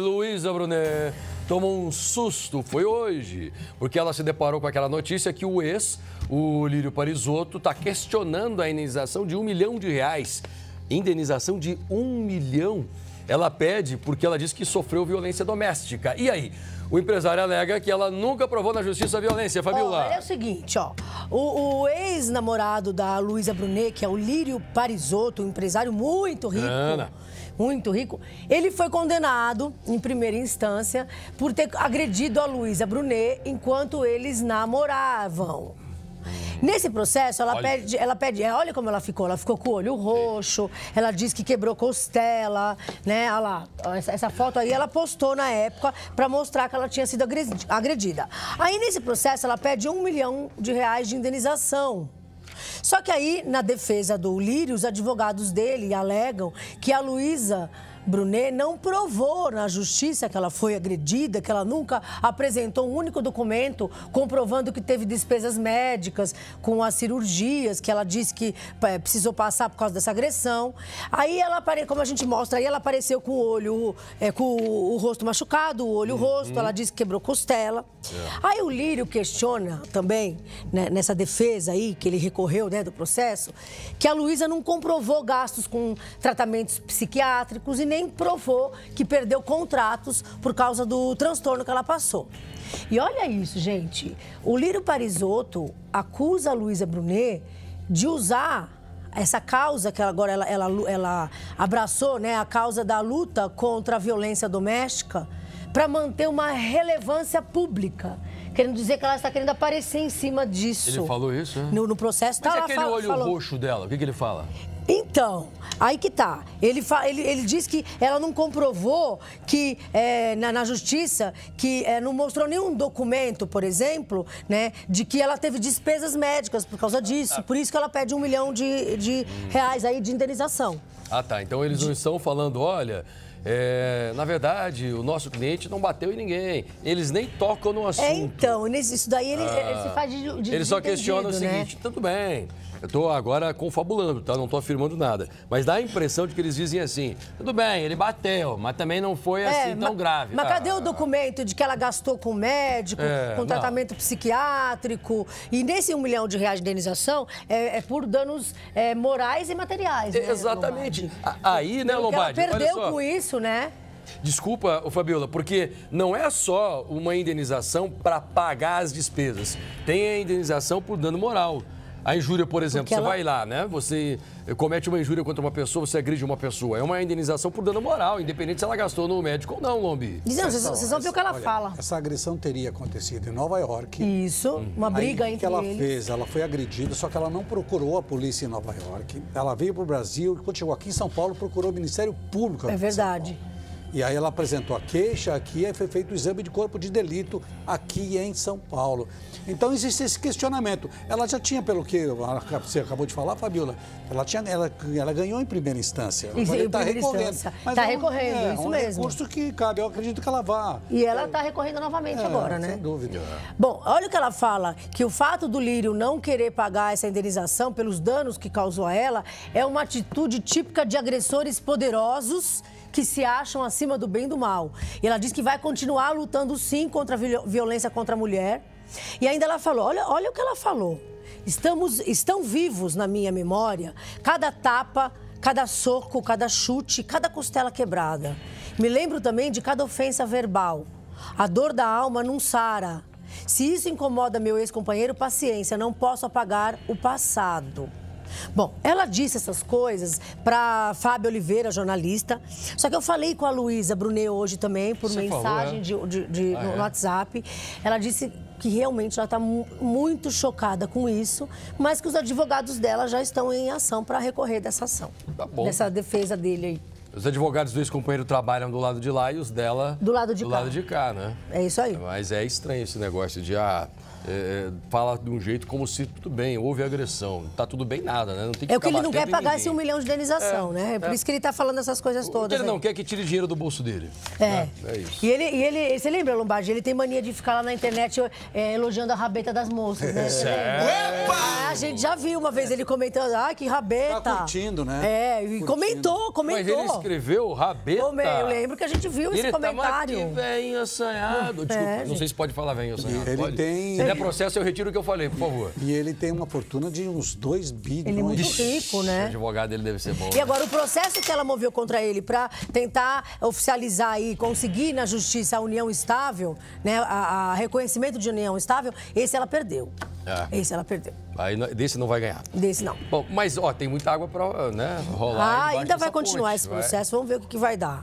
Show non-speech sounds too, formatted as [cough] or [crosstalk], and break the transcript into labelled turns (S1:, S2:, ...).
S1: Luísa Brunet tomou um susto, foi hoje, porque ela se deparou com aquela notícia que o ex, o Lírio Parisotto, está questionando a indenização de um milhão de reais. Indenização de um milhão? Ela pede porque ela diz que sofreu violência doméstica. E aí? O empresário alega que ela nunca provou na justiça a violência. Fabiola. Olha, é o
S2: seguinte, ó. O, o ex-namorado da Luísa Brunet, que é o Lírio Parisotto, um empresário muito rico. Ana muito rico, ele foi condenado, em primeira instância, por ter agredido a Luísa Brunet enquanto eles namoravam. Nesse processo, ela olha. pede, ela pede, é, olha como ela ficou, ela ficou com o olho roxo, ela diz que quebrou costela, né? Olha lá, essa, essa foto aí ela postou na época para mostrar que ela tinha sido agredida. Aí nesse processo, ela pede um milhão de reais de indenização. Só que aí, na defesa do Lírio, os advogados dele alegam que a Luísa Brunet não provou na justiça que ela foi agredida, que ela nunca apresentou um único documento comprovando que teve despesas médicas com as cirurgias, que ela disse que é, precisou passar por causa dessa agressão. Aí ela apareceu, como a gente mostra, aí ela apareceu com o olho, é, com o, o, rosto machucado, o olho, o uhum. rosto, ela disse que quebrou costela. É. Aí o Lírio questiona também, né, nessa defesa aí, que ele recorreu né, do processo, que a Luísa não comprovou gastos com tratamentos psiquiátricos e nem provou que perdeu contratos por causa do transtorno que ela passou. E olha isso, gente. O Lírio Parisotto acusa a Luísa Brunet de usar essa causa que agora ela, ela, ela abraçou, né, a causa da luta contra a violência doméstica, para manter uma relevância pública. Querendo dizer que ela está querendo aparecer em cima disso. Ele falou
S1: isso, né? No, no processo. Tá Mas tá, aquele fala, olho falou... roxo dela, o que, que ele fala?
S2: Então, aí que tá. Ele, fa... ele, ele diz que ela não comprovou que é, na, na, justiça que é, não mostrou nenhum documento, por exemplo, né, de que ela teve despesas médicas por causa disso. Ah. Por isso que ela pede um milhão de, de reais aí de indenização.
S1: Ah, tá. Então eles não estão falando, olha. É, na verdade, o nosso cliente não bateu em ninguém. Eles nem tocam no é, assunto. É,
S2: então, isso daí ele, ah, ele se faz de, de Ele só questiona o né? seguinte:
S1: tudo bem, eu estou agora confabulando, tá? Não estou afirmando nada. Mas dá a impressão de que eles dizem assim: tudo bem, ele bateu, mas também não foi é, assim tão grave. Mas tá? cadê o
S2: documento de que ela gastou com médico, é, com tratamento não. psiquiátrico? E nesse um milhão de reais de indenização é, é por danos é, morais e materiais. É, né, Exatamente. Lombardi? Aí, né, Lombardi? Ela perdeu com isso, né?
S1: Desculpa, Fabiola, porque não é só uma indenização para pagar as despesas. Tem a indenização por dano moral. A injúria, por exemplo, Porque você ela... vai lá, né? Você comete uma injúria contra uma pessoa, você agride uma pessoa. É uma indenização por dano moral, independente se ela gastou no médico ou não, Lombi. Não, vocês, vocês vão ver o que ela olha, fala. Essa agressão teria acontecido em Nova York. Isso, uma briga Aí, entre eles. O que ela eles. fez? Ela foi agredida, só que ela não procurou a polícia em Nova York. Ela veio para o Brasil e quando chegou aqui em São Paulo, procurou o Ministério Público. É
S2: verdade.
S1: E aí ela apresentou a queixa aqui e foi feito o exame de corpo de delito aqui em São Paulo. Então existe esse questionamento. Ela já tinha, pelo que você acabou de falar, Fabiola, ela, tinha, ela,
S2: ela ganhou em primeira instância. Está recorrendo. Está é um, recorrendo, é, isso um mesmo. É um recurso que cabe, eu acredito que ela vá. E ela está recorrendo novamente é, agora, né? Sem dúvida. Bom, olha o que ela fala, que o fato do Lírio não querer pagar essa indenização pelos danos que causou a ela é uma atitude típica de agressores poderosos que se acham acima do bem e do mal. E ela diz que vai continuar lutando sim contra a violência contra a mulher. E ainda ela falou: olha, olha o que ela falou. Estamos, estão vivos na minha memória cada tapa, cada soco, cada chute, cada costela quebrada. Me lembro também de cada ofensa verbal. A dor da alma não sara. Se isso incomoda meu ex-companheiro, paciência, não posso apagar o passado. Bom, ela disse essas coisas para Fábio Oliveira, jornalista. Só que eu falei com a Luísa Brunet hoje também, por Você mensagem falou, é? de, de, de ah, no, é? WhatsApp. Ela disse que realmente ela está muito chocada com isso, mas que os advogados dela já estão em ação para recorrer dessa ação. Tá bom. Dessa defesa dele aí.
S1: Os advogados do ex-companheiro trabalham do lado de lá e os dela
S2: do lado de, do cá. Lado
S1: de cá, né? É isso aí. Mas é estranho esse negócio de ah, é, é fala de um jeito como se tudo bem, houve agressão, tá tudo bem nada, né? Não tem que é o que ele não quer pagar esse um milhão de indenização, é, né? É por é. isso que
S2: ele tá falando essas coisas todas. Ele aí. não quer
S1: é que tire dinheiro do bolso dele. É. Né? É isso.
S2: E ele, e ele, você lembra, Lombardi? Ele tem mania de ficar lá na internet é, elogiando a rabeta das moças, né? [laughs]
S1: É.
S2: Opa! Ah, a gente já viu uma vez ele comentando, ah, que rabeta. Tá curtindo, né? É, e
S1: comentou, comentou. Mas escreveu Rabeta? Homem, eu lembro que a
S2: gente viu ele esse comentário. Ele tá assanhado. É, desculpa, é, não
S1: sei se pode falar vem assanhado. Ele pode? tem... Se der processo, eu retiro o que eu falei, por favor. E ele tem uma fortuna de uns 2 bilhões. Ele é muito rico, né? O advogado dele deve ser bom. E né?
S2: agora, o processo que ela moveu contra ele para tentar oficializar e conseguir na justiça a união estável, né, a, a reconhecimento de união estável, esse ela perdeu. É. Esse ela perdeu.
S1: Aí desse não vai ganhar. Desse não. Bom, mas ó, tem muita água para né, rolar. Ah, ainda vai continuar ponte, esse processo,
S2: vai. vamos ver o que, que vai dar.